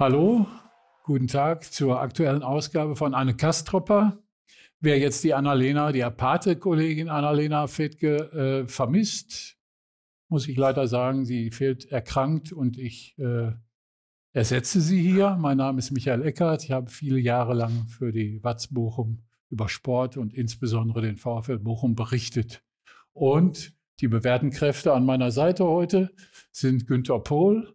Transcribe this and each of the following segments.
Hallo, guten Tag zur aktuellen Ausgabe von Anne Kastropper. Wer jetzt die Annalena, die Apathe-Kollegin Annalena Fedke äh, vermisst, muss ich leider sagen, sie fehlt erkrankt und ich äh, ersetze sie hier. Mein Name ist Michael Eckert. Ich habe viele Jahre lang für die Watz Bochum über Sport und insbesondere den VfL Bochum berichtet. Und die bewährten Kräfte an meiner Seite heute sind Günter Pohl,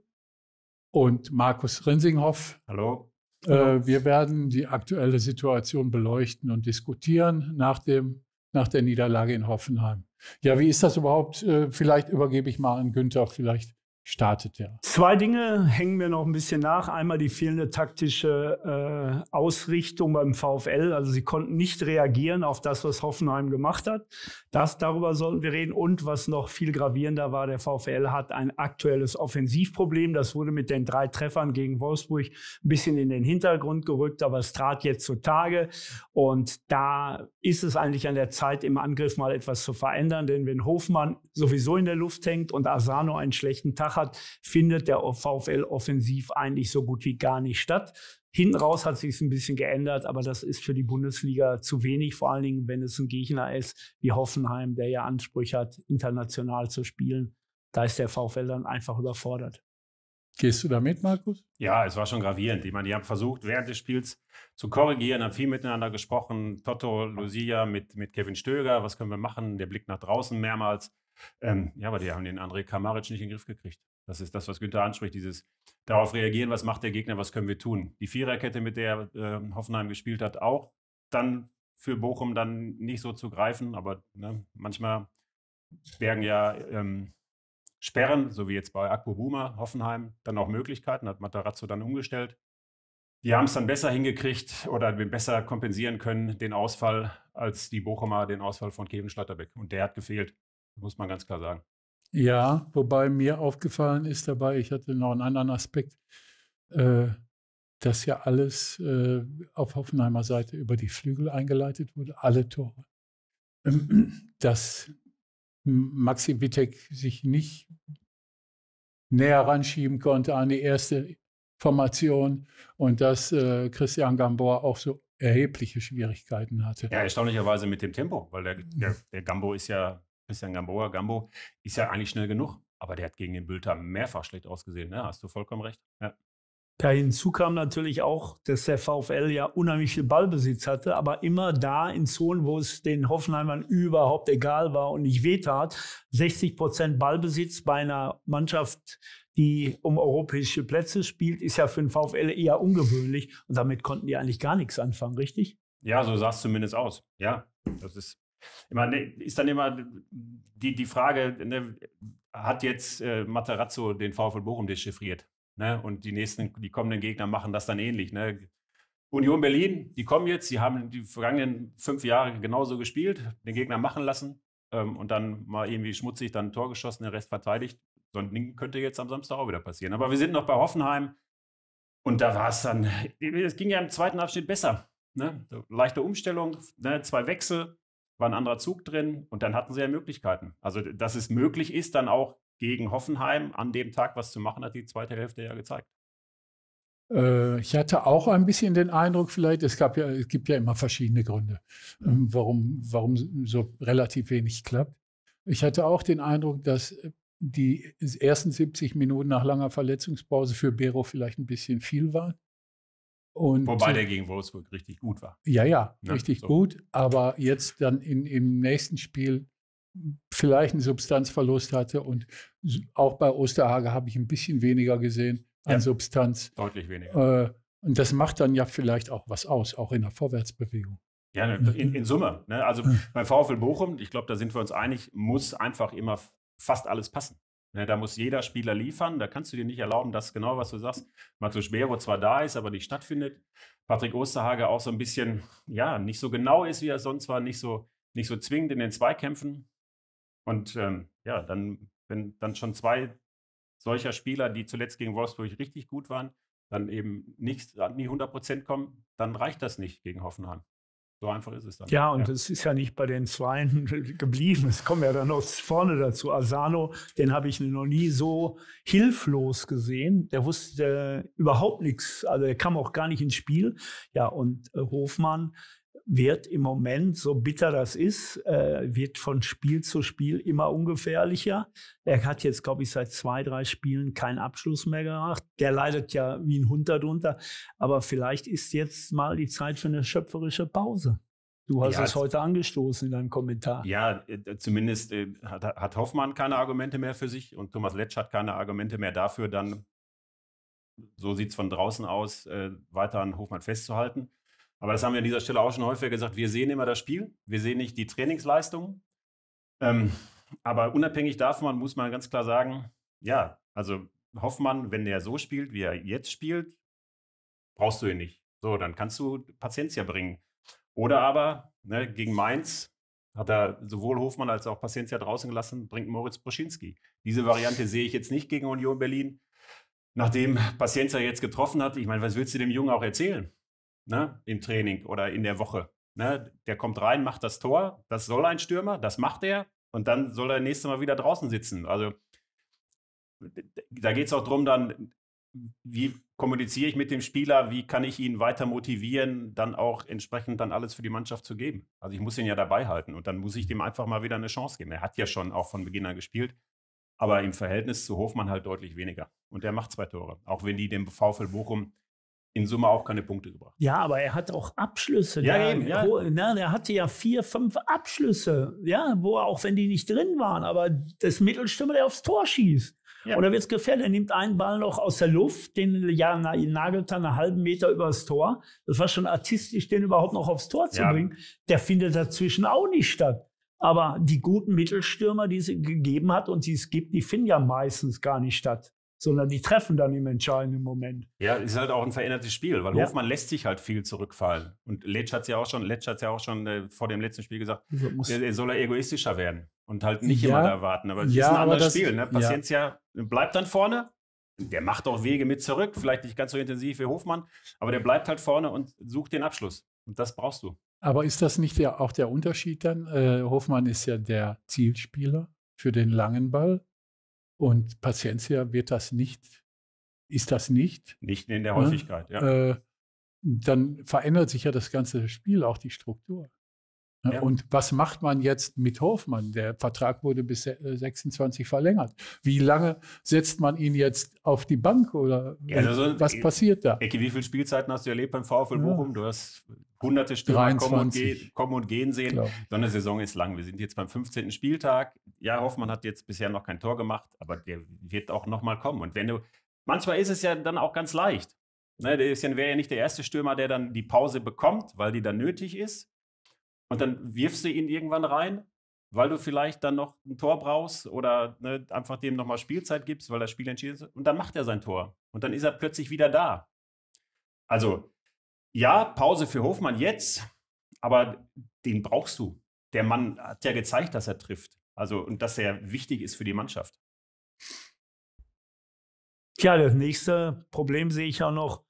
und Markus Rinsinghoff. Hallo. Äh, wir werden die aktuelle Situation beleuchten und diskutieren nach, dem, nach der Niederlage in Hoffenheim. Ja, wie ist das überhaupt? Äh, vielleicht übergebe ich mal an Günther, vielleicht startet. Ja. Zwei Dinge hängen mir noch ein bisschen nach. Einmal die fehlende taktische äh, Ausrichtung beim VfL. Also sie konnten nicht reagieren auf das, was Hoffenheim gemacht hat. Das, darüber sollten wir reden. Und was noch viel gravierender war, der VfL hat ein aktuelles Offensivproblem. Das wurde mit den drei Treffern gegen Wolfsburg ein bisschen in den Hintergrund gerückt, aber es trat jetzt zutage. Und da ist es eigentlich an der Zeit, im Angriff mal etwas zu verändern. Denn wenn Hofmann sowieso in der Luft hängt und Asano einen schlechten Tag hat, findet der VfL offensiv eigentlich so gut wie gar nicht statt. Hinten raus hat sich es ein bisschen geändert, aber das ist für die Bundesliga zu wenig, vor allen Dingen, wenn es ein Gegner ist wie Hoffenheim, der ja Ansprüche hat, international zu spielen. Da ist der VfL dann einfach überfordert. Gehst du da mit, Markus? Ja, es war schon gravierend. Ich meine, die haben versucht, während des Spiels zu korrigieren, haben viel miteinander gesprochen. Toto, Lucia mit, mit Kevin Stöger, was können wir machen? Der Blick nach draußen mehrmals. Ähm, ja, aber die haben den André Kamaric nicht in den Griff gekriegt. Das ist das, was Günther anspricht, dieses darauf reagieren, was macht der Gegner, was können wir tun. Die Viererkette, mit der äh, Hoffenheim gespielt hat, auch dann für Bochum dann nicht so zu greifen, aber ne, manchmal bergen ja ähm, Sperren, so wie jetzt bei Akku Boomer, Hoffenheim, dann auch Möglichkeiten, hat Matarazzo dann umgestellt. Die haben es dann besser hingekriegt oder besser kompensieren können, den Ausfall, als die Bochumer den Ausfall von Kevin Schlatterbeck. Und der hat gefehlt, muss man ganz klar sagen. Ja, wobei mir aufgefallen ist dabei, ich hatte noch einen anderen Aspekt, äh, dass ja alles äh, auf Hoffenheimer Seite über die Flügel eingeleitet wurde, alle Tore. Das dass Maxi Wittek sich nicht näher ranschieben konnte an die erste Formation und dass äh, Christian Gamboa auch so erhebliche Schwierigkeiten hatte. Ja, erstaunlicherweise mit dem Tempo, weil der, der, mhm. der Gambo ist ja, Christian Gamboa, Gambo ist ja eigentlich schnell genug, aber der hat gegen den Bülter mehrfach schlecht ausgesehen, ne? hast du vollkommen recht. Ja. Ja, hinzu kam natürlich auch, dass der VfL ja unheimlich viel Ballbesitz hatte, aber immer da in Zonen, wo es den Hoffenheimern überhaupt egal war und nicht wehtat. 60 Prozent Ballbesitz bei einer Mannschaft, die um europäische Plätze spielt, ist ja für den VfL eher ungewöhnlich und damit konnten die eigentlich gar nichts anfangen, richtig? Ja, so sah es zumindest aus. Ja, das ist immer, ist dann immer die, die Frage, ne, hat jetzt äh, Materazzo den VfL Bochum dechiffriert? Ne? Und die nächsten, die kommenden Gegner machen das dann ähnlich. Ne? Union Berlin, die kommen jetzt, die haben die vergangenen fünf Jahre genauso gespielt, den Gegner machen lassen ähm, und dann mal irgendwie schmutzig dann ein Tor geschossen, den Rest verteidigt. So ein Ding könnte jetzt am Samstag auch wieder passieren. Aber wir sind noch bei Hoffenheim und da war es dann, es ging ja im zweiten Abschnitt besser. Ne? Leichte Umstellung, ne? zwei Wechsel, war ein anderer Zug drin und dann hatten sie ja Möglichkeiten. Also, dass es möglich ist, dann auch gegen Hoffenheim an dem Tag was zu machen, hat die zweite Hälfte ja gezeigt. Äh, ich hatte auch ein bisschen den Eindruck, vielleicht, es, gab ja, es gibt ja immer verschiedene Gründe, ähm, warum, warum so relativ wenig klappt. Ich hatte auch den Eindruck, dass die ersten 70 Minuten nach langer Verletzungspause für Bero vielleicht ein bisschen viel waren. Und Wobei der gegen Wolfsburg richtig gut war. Ja, ja, ja ne, richtig so. gut. Aber jetzt dann in, im nächsten Spiel vielleicht einen Substanzverlust hatte. Und auch bei Osterhage habe ich ein bisschen weniger gesehen an ja, Substanz. Deutlich weniger. Äh, und das macht dann ja vielleicht auch was aus, auch in der Vorwärtsbewegung. Ja, ne, in, in Summe. Ne? Also bei VfL Bochum, ich glaube, da sind wir uns einig, muss einfach immer fast alles passen. Ne? Da muss jeder Spieler liefern. Da kannst du dir nicht erlauben, dass genau, was du sagst, Max Bero zwar da ist, aber nicht stattfindet. Patrick Osterhage auch so ein bisschen, ja, nicht so genau ist, wie er sonst war, nicht so, nicht so zwingend in den Zweikämpfen. Und ähm, ja, dann, wenn dann schon zwei solcher Spieler, die zuletzt gegen Wolfsburg richtig gut waren, dann eben nicht, nie 100 Prozent kommen, dann reicht das nicht gegen Hoffenheim. So einfach ist es dann. Ja, und es ja. ist ja nicht bei den Zweien geblieben. Es kommen ja dann noch vorne dazu. Asano, den habe ich noch nie so hilflos gesehen. Der wusste überhaupt nichts. Also er kam auch gar nicht ins Spiel. Ja, und äh, Hofmann, wird im Moment, so bitter das ist, äh, wird von Spiel zu Spiel immer ungefährlicher. Er hat jetzt, glaube ich, seit zwei, drei Spielen keinen Abschluss mehr gemacht. Der leidet ja wie ein Hund darunter. Aber vielleicht ist jetzt mal die Zeit für eine schöpferische Pause. Du hast ja, es heute angestoßen in deinem Kommentar. Ja, äh, zumindest äh, hat, Hoffmann keine Argumente mehr für sich und Thomas Letsch hat keine Argumente mehr dafür, dann, so sieht es von draußen aus, äh, weiter an Hofmann festzuhalten. Aber das haben wir an dieser Stelle auch schon häufiger gesagt. Wir sehen immer das Spiel, wir sehen nicht die Trainingsleistungen. Ähm, aber unabhängig davon muss man ganz klar sagen, ja, also Hoffmann, wenn der so spielt, wie er jetzt spielt, brauchst du ihn nicht. So, dann kannst du Paciencia bringen. Oder aber ne, gegen Mainz hat er sowohl Hofmann als auch Paciencia draußen gelassen, bringt Moritz Broschinski. Diese Variante sehe ich jetzt nicht gegen Union Berlin. Nachdem Paciencia jetzt getroffen hat, ich meine, was willst du dem Jungen auch erzählen? ne, im Training oder in der Woche. Ne? Der kommt rein, macht das Tor, das soll ein Stürmer, das macht er und dann soll er nächste Mal wieder draußen sitzen. Also da geht es auch darum, dann, wie kommuniziere ich mit dem Spieler, wie kann ich ihn weiter motivieren, dann auch entsprechend dann alles für die Mannschaft zu geben. Also ich muss ihn ja dabei halten und dann muss ich dem einfach mal wieder eine Chance geben. Er hat ja schon auch von Beginn an gespielt, aber im Verhältnis zu Hofmann halt deutlich weniger. Und er macht zwei Tore, auch wenn die dem VfL Bochum in Summe auch keine Punkte gebracht. Ja, aber er hat auch Abschlüsse. Ja, der, eben. Ja. Ne, der hatte ja vier, fünf Abschlüsse, ja, wo er, auch wenn die nicht drin waren, aber das Mittelstürmer, der aufs Tor schießt. Ja. Oder wird es gefährlich? Er nimmt einen Ball noch aus der Luft, den ja, nagelt dann einen halben Meter übers Tor. Das war schon artistisch, den überhaupt noch aufs Tor zu ja. bringen. Der findet dazwischen auch nicht statt. Aber die guten Mittelstürmer, die es gegeben hat und die es gibt, die finden ja meistens gar nicht statt sondern die treffen dann im entscheidenden Moment. Ja, es ist halt auch ein verändertes Spiel, weil ja. Hofmann lässt sich halt viel zurückfallen. Und Letsch hat es ja auch schon, Letsch hat's ja auch schon äh, vor dem letzten Spiel gesagt, er, also äh, er soll er egoistischer werden und halt nicht ja. immer da warten. Aber es ja, ist ein anderes das, Spiel. Ne? ja. bleibt dann vorne, der macht auch Wege mit zurück, vielleicht nicht ganz so intensiv wie Hofmann, aber der bleibt halt vorne und sucht den Abschluss. Und das brauchst du. Aber ist das nicht der, auch der Unterschied dann? Äh, Hofmann ist ja der Zielspieler für den langen Ball und Paciencia wird das nicht, ist das nicht. Nicht in der ne? Häufigkeit, ja. Äh, dann verändert sich ja das ganze Spiel, auch die Struktur. Ja. Und was macht man jetzt mit Hofmann? Der Vertrag wurde bis 26 äh, verlängert. Wie lange setzt man ihn jetzt auf die Bank oder ja, also was passiert da? Ecke, wie viele Spielzeiten hast du erlebt beim VfL Bochum? Ja. Du hast hunderte Stürmer kommen und, gehen, kommen und gehen sehen. So eine Saison ist lang. Wir sind jetzt beim 15. Spieltag. Ja, Hoffmann hat jetzt bisher noch kein Tor gemacht, aber der wird auch nochmal kommen. Und wenn du, manchmal ist es ja dann auch ganz leicht. Ne, der ist ja, wäre ja nicht der erste Stürmer, der dann die Pause bekommt, weil die dann nötig ist. Und dann wirfst du ihn irgendwann rein, weil du vielleicht dann noch ein Tor brauchst oder ne, einfach dem nochmal Spielzeit gibst, weil das Spiel entschieden ist. Und dann macht er sein Tor. Und dann ist er plötzlich wieder da. Also, ja, Pause für Hofmann jetzt, aber den brauchst du. Der Mann hat ja gezeigt, dass er trifft. Also, und dass er wichtig ist für die Mannschaft. Tja, das nächste Problem sehe ich ja noch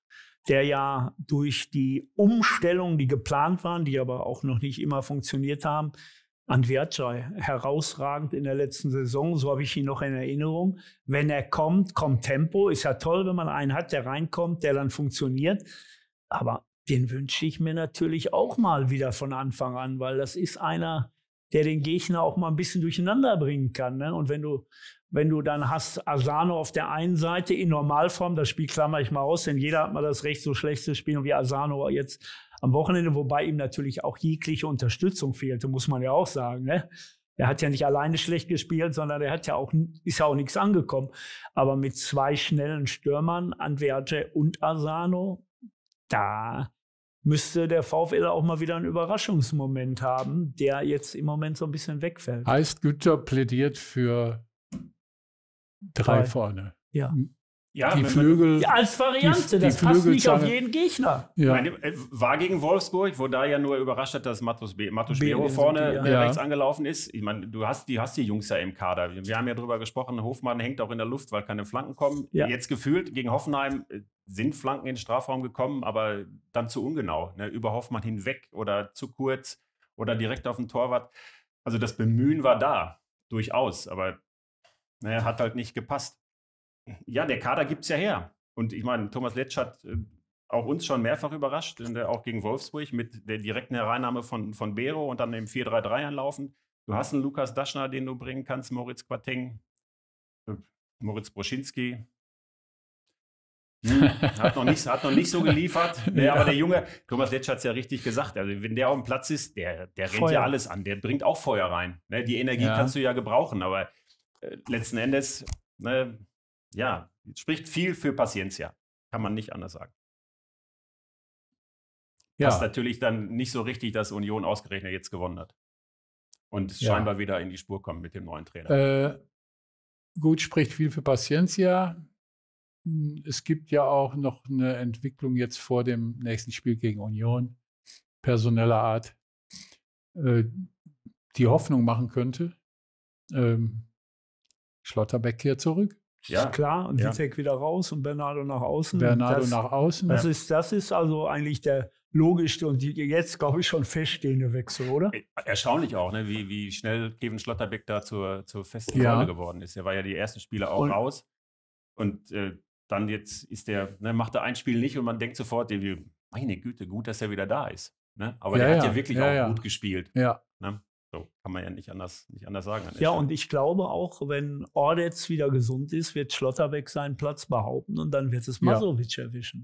der ja durch die Umstellungen, die geplant waren, die aber auch noch nicht immer funktioniert haben, an Wertschei herausragend in der letzten Saison, so habe ich ihn noch in Erinnerung. Wenn er kommt, kommt Tempo. Ist ja toll, wenn man einen hat, der reinkommt, der dann funktioniert. Aber den wünsche ich mir natürlich auch mal wieder von Anfang an, weil das ist einer, der den Gegner auch mal ein bisschen durcheinander bringen kann. Ne? Und wenn du wenn du dann hast Asano auf der einen Seite in Normalform, das Spiel klammer ich mal aus, denn jeder hat mal das Recht, so schlecht zu spielen wie Asano jetzt am Wochenende, wobei ihm natürlich auch jegliche Unterstützung fehlte, muss man ja auch sagen. Ne? Er hat ja nicht alleine schlecht gespielt, sondern er hat ja auch, ist ja auch nichts angekommen. Aber mit zwei schnellen Stürmern, Anwerte und Asano, da müsste der VfL auch mal wieder einen Überraschungsmoment haben, der jetzt im Moment so ein bisschen wegfällt. Heißt, Güter plädiert für Drei, Drei. vorne. Ja. Hm. Ja, die ne, ne. Flügel. Ja, als Variante, die, das die passt nicht auf jeden Gegner. Ja. Meine, äh, war gegen Wolfsburg, wo da ja nur überrascht hat, dass Matos Matus Bero vorne die, ja. rechts angelaufen ist. Ich meine, du hast die, hast die Jungs ja im Kader. Wir haben ja darüber gesprochen, Hofmann hängt auch in der Luft, weil keine Flanken kommen. Jetzt gefühlt gegen Hoffenheim äh, sind Flanken in den Strafraum gekommen, aber dann zu ungenau. Ne? Über Hoffmann hinweg oder zu kurz oder direkt auf den Torwart. Also das Bemühen war da, durchaus. Aber naja, ne, hat halt nicht gepasst. Ja, der Kader gibt es ja her. Und ich meine, Thomas Letsch hat äh, auch uns schon mehrfach überrascht, auch gegen Wolfsburg mit der direkten Hereinnahme von, von Bero und dann im 4-3-3 anlaufen. Du hast einen Lukas Daschner, den du bringen kannst, Moritz Quateng, äh, Moritz Broschinski, hm, hat, noch nicht, hat noch nicht so geliefert. Nee, ja. Aber der Junge, Thomas Letsch hat es ja richtig gesagt. Also, wenn der auf dem Platz ist, der, der rennt ja alles an. Der bringt auch Feuer rein. Ne, die Energie ja. kannst du ja gebrauchen. Aber letzten Endes, ne, ja, spricht viel für Paciencia. Kann man nicht anders sagen. Ja. Was natürlich dann nicht so richtig, dass Union ausgerechnet jetzt gewonnen hat. Und ja. scheinbar wieder in die Spur kommt mit dem neuen Trainer. Äh, gut, spricht viel für Paciencia. Hm, es gibt ja auch noch eine Entwicklung jetzt vor dem nächsten Spiel gegen Union, personeller Art, äh, die Hoffnung machen könnte. Ähm, Schlotterbeck hier zurück. Ja. ist Klar, und Witek ja. wieder raus und Bernardo nach außen. Bernardo das, nach außen. Das, ist, das ist also eigentlich der logischste und jetzt, glaube ich, schon feststehende Wechsel, oder? Äh, erstaunlich auch, ne? wie, wie schnell Kevin Schlotterbeck da zur, zur festen ja. Rolle geworden ist. Er war ja die ersten Spiele auch und, raus. Und äh, dann jetzt ist der, ne, macht er ein Spiel nicht und man denkt sofort, meine Güte, gut, dass er wieder da ist. Ne? Aber ja, er hat ja, wirklich auch gut gespielt. Ja. Ne? So, kann man ja nicht anders, nicht anders sagen. Ja, und ich glaube auch, wenn Ordetz wieder gesund ist, wird Schlotterbeck seinen Platz behaupten und dann wird es Masovic ja. erwischen.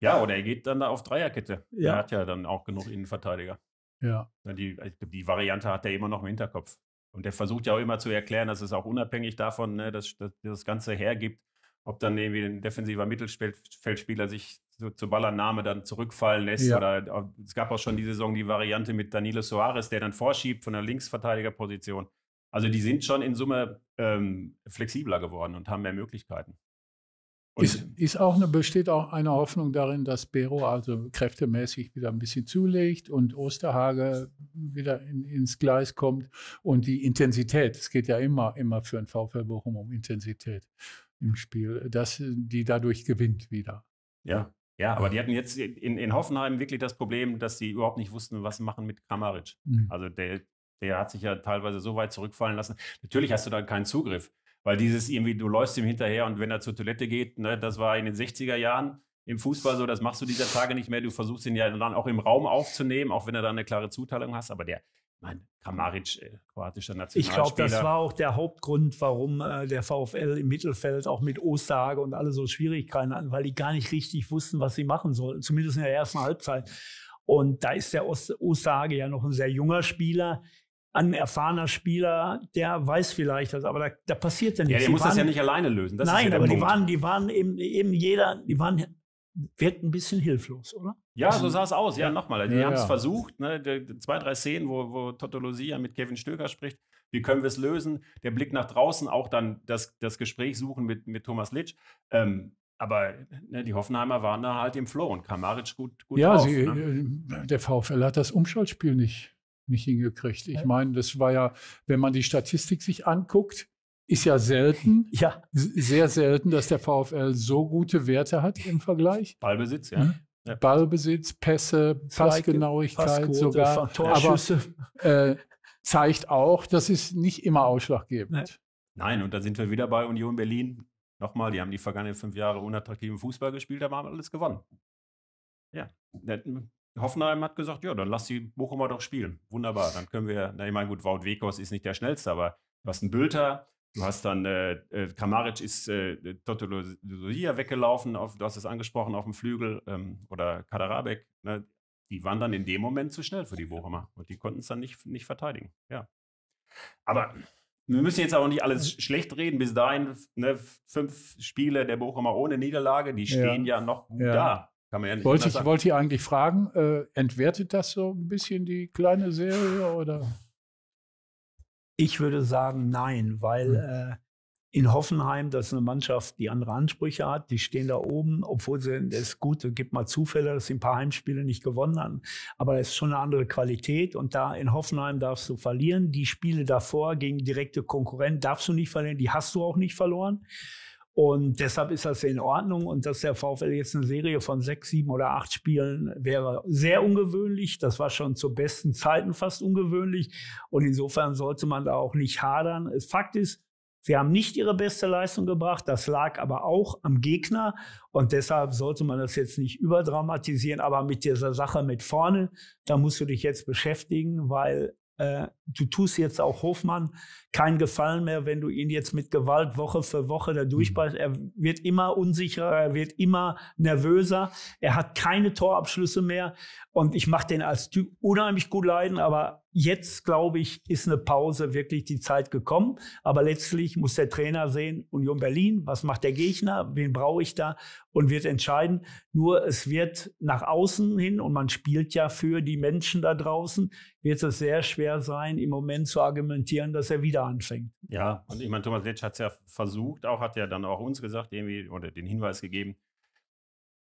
Ja, oder er geht dann da auf Dreierkette. Ja. Er hat ja dann auch genug Innenverteidiger. Ja. Die, die Variante hat er immer noch im Hinterkopf. Und er versucht ja auch immer zu erklären, dass es auch unabhängig davon, ne, dass, dass das Ganze hergibt, ob dann irgendwie ein defensiver Mittelfeldspieler sich so zur Ballannahme dann zurückfallen lässt. Ja. Oder es gab auch schon die Saison die Variante mit Danilo Soares, der dann vorschiebt von der Linksverteidigerposition. Also die sind schon in Summe ähm, flexibler geworden und haben mehr Möglichkeiten. Ist, ist, auch eine, besteht auch eine Hoffnung darin, dass Bero also kräftemäßig wieder ein bisschen zulegt und Osterhage wieder in, ins Gleis kommt und die Intensität, es geht ja immer, immer für ein VfL Bochum um Intensität, im Spiel, dass äh, die dadurch gewinnt wieder. Ja, ja, aber die hatten jetzt in, in Hoffenheim wirklich das Problem, dass sie überhaupt nicht wussten, was machen mit Kramaric. Mhm. Also der, der hat sich ja teilweise so weit zurückfallen lassen. Natürlich hast du da keinen Zugriff, weil dieses irgendwie, du läufst ihm hinterher und wenn er zur Toilette geht, ne, das war in den 60er Jahren im Fußball so, das machst du dieser Tage nicht mehr. Du versuchst ihn ja dann auch im Raum aufzunehmen, auch wenn er da eine klare Zuteilung hast, aber der, mein Kamaric, äh, kroatischer Nationalspieler. Ich glaube, das war auch der Hauptgrund, warum äh, der VfL im Mittelfeld auch mit Osterhage und alle so Schwierigkeiten hatten, weil die gar nicht richtig wussten, was sie machen sollten, zumindest in der ersten Halbzeit. Und da ist der Ost Osterhage ja noch ein sehr junger Spieler, ein erfahrener Spieler, der weiß vielleicht das, aber da, da passiert ja nichts. Ja, der muss waren, das ja nicht alleine lösen. Das nein, ja aber Punkt. die waren, die waren eben, eben jeder, die waren wird ein bisschen hilflos, oder? Ja, so also, sah es aus. Ja, nochmal. Also, die ja, haben es ja. versucht. Ne? Zwei, drei Szenen, wo, wo Totolosia mit Kevin Stöger spricht. Wie können wir es lösen? Der Blick nach draußen, auch dann das, das Gespräch suchen mit, mit Thomas Litsch. Ähm, aber ne, die Hoffenheimer waren da halt im Flow und Kamaric gut, gut ja, drauf. Ja, ne? Äh, der VfL hat das Umschaltspiel nicht, nicht hingekriegt. Ich meine, das war ja, wenn man die Statistik sich anguckt, ist ja selten, ja. sehr selten, dass der VfL so gute Werte hat im Vergleich. Ballbesitz, ja. Hm? Ballbesitz, Pässe, Passgenauigkeit Passquote, sogar. Torschüsse. Aber äh, zeigt auch, das ist nicht immer ausschlaggebend. Nein, und da sind wir wieder bei Union Berlin. Nochmal, die haben die vergangenen fünf Jahre unattraktiven Fußball gespielt, aber haben alles gewonnen. Ja, hm, Hoffenheim hat gesagt, ja, dann lass die Bochumer doch spielen. Wunderbar, dann können wir, na ich meine, gut, Wout Wekos ist nicht der schnellste, aber was ein Bülter, Du hast dann, äh, äh Kamaric ist äh, äh Totologia weggelaufen, auf, du hast es angesprochen, auf dem Flügel ähm, oder Kadarabek. Ne? Die waren dann in dem Moment zu schnell für die Bochumer und die konnten es dann nicht, nicht verteidigen. Ja. Aber wir müssen jetzt auch nicht alles schlecht reden. Bis dahin ne, fünf Spiele der Bochumer ohne Niederlage, die stehen ja, ja noch gut ja. da. Kann man ja nicht wollte, ich, wollte ich eigentlich fragen, äh, entwertet das so ein bisschen die kleine Serie oder? Ich würde sagen, nein, weil mhm. äh, in Hoffenheim, das ist eine Mannschaft, die andere Ansprüche hat, die stehen da oben, obwohl sie es gut, gibt mal Zufälle, dass sie ein paar Heimspiele nicht gewonnen haben. Aber es ist schon eine andere Qualität und da in Hoffenheim darfst du verlieren. Die Spiele davor gegen direkte Konkurrenten darfst du nicht verlieren, die hast du auch nicht verloren. Und deshalb ist das in Ordnung. Und dass der VfL jetzt eine Serie von sechs, sieben oder acht Spielen wäre sehr ungewöhnlich. Das war schon zu besten Zeiten fast ungewöhnlich. Und insofern sollte man da auch nicht hadern. Fakt ist, sie haben nicht ihre beste Leistung gebracht. Das lag aber auch am Gegner. Und deshalb sollte man das jetzt nicht überdramatisieren. Aber mit dieser Sache mit vorne, da musst du dich jetzt beschäftigen, weil äh, du tust jetzt auch Hofmann keinen Gefallen mehr, wenn du ihn jetzt mit Gewalt Woche für Woche da hm. durchbeißt. Mhm. Er wird immer unsicherer, er wird immer nervöser, er hat keine Torabschlüsse mehr und ich mache den als Typ unheimlich gut leiden, aber jetzt, glaube ich, ist eine Pause wirklich die Zeit gekommen. Aber letztlich muss der Trainer sehen, Union Berlin, was macht der Gegner, wen brauche ich da und wird entscheiden. Nur es wird nach außen hin und man spielt ja für die Menschen da draußen, wird es sehr schwer sein, im Moment zu argumentieren, dass er wieder anfängt. Ja, und ich meine, Thomas Letsch hat es ja versucht, auch hat ja dann auch uns gesagt, irgendwie, oder den Hinweis gegeben,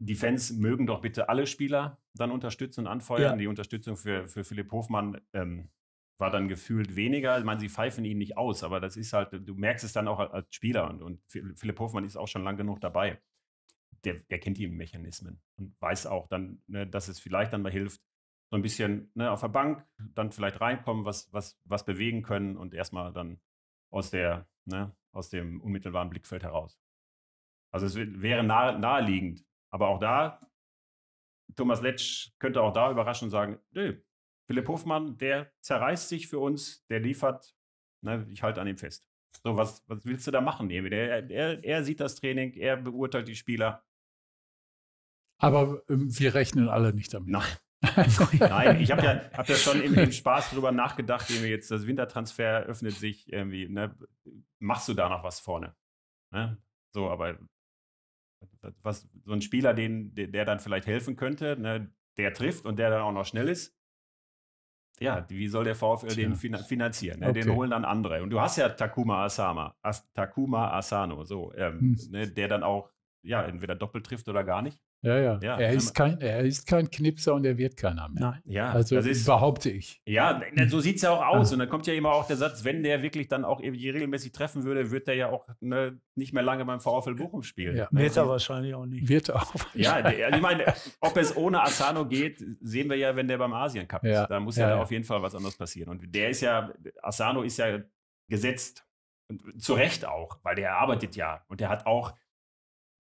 die Fans mögen doch bitte alle Spieler dann unterstützen und anfeuern. Ja. Die Unterstützung für, für Philipp Hofmann ähm, war dann gefühlt weniger. Ich meine, sie pfeifen ihn nicht aus, aber das ist halt, du merkst es dann auch als Spieler und, und Philipp Hofmann ist auch schon lang genug dabei. Der, der kennt die Mechanismen und weiß auch dann, ne, dass es vielleicht dann mal hilft, so ein bisschen ne, auf der Bank dann vielleicht reinkommen, was, was, was bewegen können und erstmal dann aus, der, ne, aus dem unmittelbaren Blickfeld heraus. Also es wäre nahe, naheliegend, aber auch da, Thomas Letsch könnte auch da überraschen und sagen, nö, Philipp Hofmann, der zerreißt sich für uns, der liefert, ne, ich halte an ihm fest. So, was, was willst du da machen? Er, er, er sieht das Training, er beurteilt die Spieler. Aber ähm, wir rechnen alle nicht damit. Nein. Nein, ich habe ja, hab ja schon im, im Spaß drüber nachgedacht, wie jetzt das Wintertransfer öffnet sich irgendwie. Ne? Machst du da noch was vorne? Ne? So, aber was so ein Spieler, den, der dann vielleicht helfen könnte, ne, der trifft und der dann auch noch schnell ist. Ja, wie soll der VfL den finanzieren? Ne? Okay. Den holen dann andere. Und du hast ja Takuma Asama, As Takuma Asano, so, ähm, hm. ne, der dann auch ja, entweder doppelt trifft oder gar nicht. Ja, ja. ja er, ne, ist kein, er ist kein Knipser und er wird keiner mehr. Nein. Ja, also das ist, behaupte ich. Ja, so sieht es ja auch aus. Also und dann kommt ja immer auch der Satz, wenn der wirklich dann auch regelmäßig treffen würde, wird der ja auch ne, nicht mehr lange beim VfL Bochum spielen. Ja. Wird er also wahrscheinlich auch nicht. Wird auch. Ja, der, also ich meine, ob es ohne Asano geht, sehen wir ja, wenn der beim Asien Cup ist. Da muss ja, ja, ja auf jeden Fall was anderes passieren. Und der ist ja, Asano ist ja gesetzt. Und zu Recht auch, weil der arbeitet ja. Und der hat auch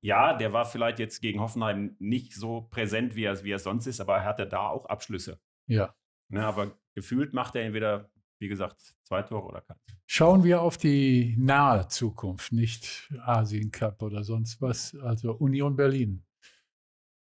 ja, der war vielleicht jetzt gegen Hoffenheim nicht so präsent, wie er, wie er sonst ist, aber er hatte da auch Abschlüsse. Ja. Ne, aber gefühlt macht er entweder, wie gesagt, zwei Tore oder keins. Schauen wir auf die nahe Zukunft, nicht Asien Cup oder sonst was. Also Union Berlin.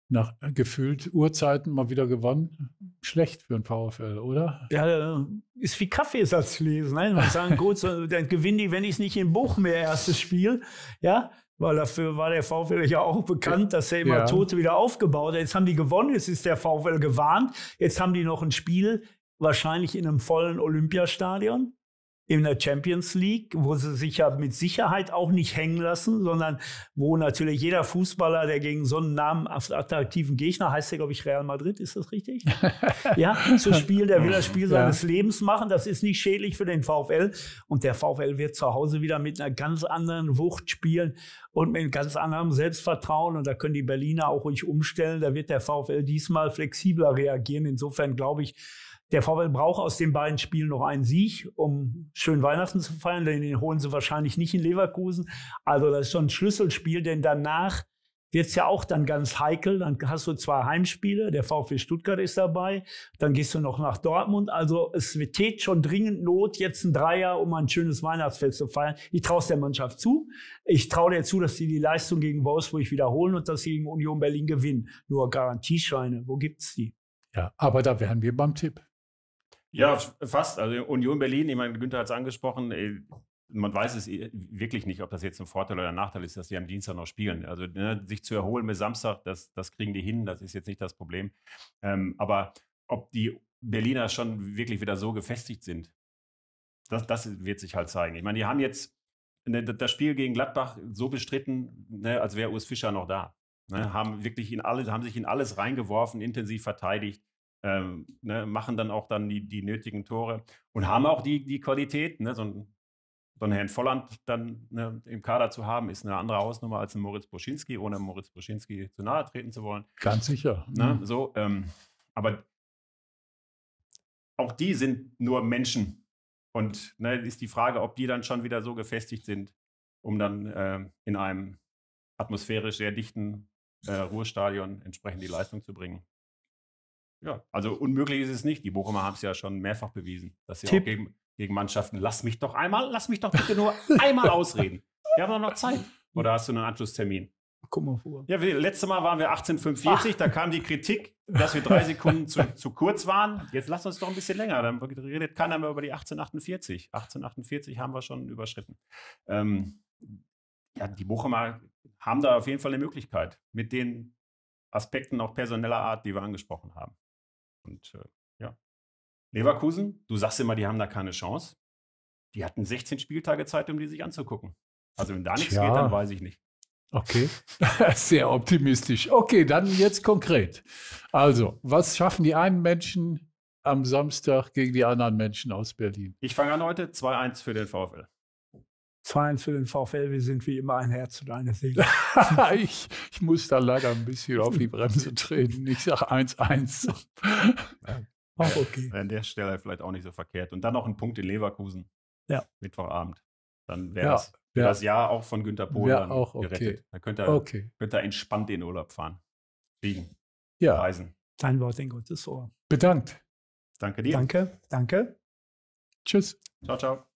Nach gefühlt Uhrzeiten mal wieder gewonnen. Schlecht für ein VfL, oder? Ja, ist wie Kaffeesatz lesen. Nein, man sagen, gut, dann gewinne die, wenn ich es nicht in Buch mehr, erstes Spiel. Ja, weil dafür war der VfL ja auch bekannt, dass er immer ja. Tote wieder aufgebaut hat. Jetzt haben die gewonnen, jetzt ist der VfL gewarnt, jetzt haben die noch ein Spiel, wahrscheinlich in einem vollen Olympiastadion in der Champions League, wo sie sich ja mit Sicherheit auch nicht hängen lassen, sondern wo natürlich jeder Fußballer, der gegen so einen Namen attraktiven Gegner, heißt der, glaube ich, Real Madrid, ist das richtig? ja, zu spielen, der will das Spiel seines ja. Lebens machen. Das ist nicht schädlich für den VfL. Und der VfL wird zu Hause wieder mit einer ganz anderen Wucht spielen und mit ganz anderem Selbstvertrauen. Und da können die Berliner auch ruhig umstellen. Da wird der VfL diesmal flexibler reagieren. Insofern glaube ich, der VfL braucht aus den beiden Spielen noch einen Sieg, um schön Weihnachten zu feiern. Den holen sie wahrscheinlich nicht in Leverkusen. Also das ist schon ein Schlüsselspiel, denn danach wird es ja auch dann ganz heikel. Dann hast du zwei Heimspiele, der VfB Stuttgart ist dabei, dann gehst du noch nach Dortmund. Also es tät schon dringend Not, jetzt ein Dreier, um ein schönes Weihnachtsfest zu feiern. Ich traue es der Mannschaft zu. Ich traue dir zu, dass sie die Leistung gegen Wolfsburg wiederholen und dass sie gegen Union Berlin gewinnen. Nur Garantiescheine, wo gibt's die? Ja, aber da wären wir beim Tipp. Ja, fast. Also Union Berlin, ich meine, Günther hat es angesprochen, äh, man weiß es äh, wirklich nicht, ob das jetzt ein Vorteil oder ein Nachteil ist, dass sie am Dienstag noch spielen. Also ne, sich zu erholen mit Samstag, das, das kriegen die hin, das ist jetzt nicht das Problem. Ähm, aber ob die Berliner schon wirklich wieder so gefestigt sind, das, das wird sich halt zeigen. Ich meine, die haben jetzt ne, das Spiel gegen Gladbach so bestritten, ne, als wäre Urs Fischer noch da. Ne, haben wirklich in alles, haben sich in alles reingeworfen, intensiv verteidigt ähm, ne, machen dann auch dann die, die nötigen Tore und haben auch die, die Qualität, ne, so ein so einen Herrn Volland dann ne, im Kader zu haben, ist eine andere Hausnummer als ein Moritz Boschinski, ohne Moritz Boschinski zu nahe treten zu wollen. Ganz sicher. Ne, mhm. so, ähm, aber auch die sind nur Menschen. Und ne, ist die Frage, ob die dann schon wieder so gefestigt sind, um dann äh, in einem atmosphärisch sehr dichten äh, Ruhestadion entsprechend die Leistung zu bringen. Ja, also unmöglich ist es nicht. Die Bochumer haben es ja schon mehrfach bewiesen, dass sie Tipp. auch gegen, gegen Mannschaften, lass mich doch einmal, lass mich doch bitte nur einmal ausreden. Wir haben doch noch Zeit. Oder hast du einen Anschlusstermin? Guck mal vor. Ja, letztes Mal waren wir 1845, ah. da kam die Kritik, dass wir drei Sekunden zu, zu kurz waren. Jetzt lass uns doch ein bisschen länger, dann redet keiner mehr über die 1848. 1848 haben wir schon überschritten. Ähm, ja, die Bochumer haben da auf jeden Fall eine Möglichkeit mit den Aspekten auch personeller Art, die wir angesprochen haben. Und äh, ja. Leverkusen, du sagst immer, die haben da keine Chance. Die hatten 16 Spieltage Zeit, um die sich anzugucken. Also wenn da nichts Tja. geht, dann weiß ich nicht. Okay, sehr optimistisch. Okay, dann jetzt konkret. Also, was schaffen die einen Menschen am Samstag gegen die anderen Menschen aus Berlin? Ich fange an heute 2-1 für den VfL. Verein für den VfL. Wir sind wie immer ein Herz und eine Seele. ich, ich, muss da leider ein bisschen auf die Bremse treten. Ich sage 1-1. Ja. Auch okay. An der Stelle vielleicht auch nicht so verkehrt. Und dann noch ein Punkt in Leverkusen. Ja. Mittwochabend. Dann wäre ja, wär das Jahr auch von Günter Pohl dann auch okay. gerettet. Dann könnte er, okay. könnte er entspannt in Urlaub fahren. Fliegen. Ja. Reisen. Dein Wort in Gottes Ohr. Bedankt. Danke dir. Danke, danke. Tschüss. Ciao, ciao.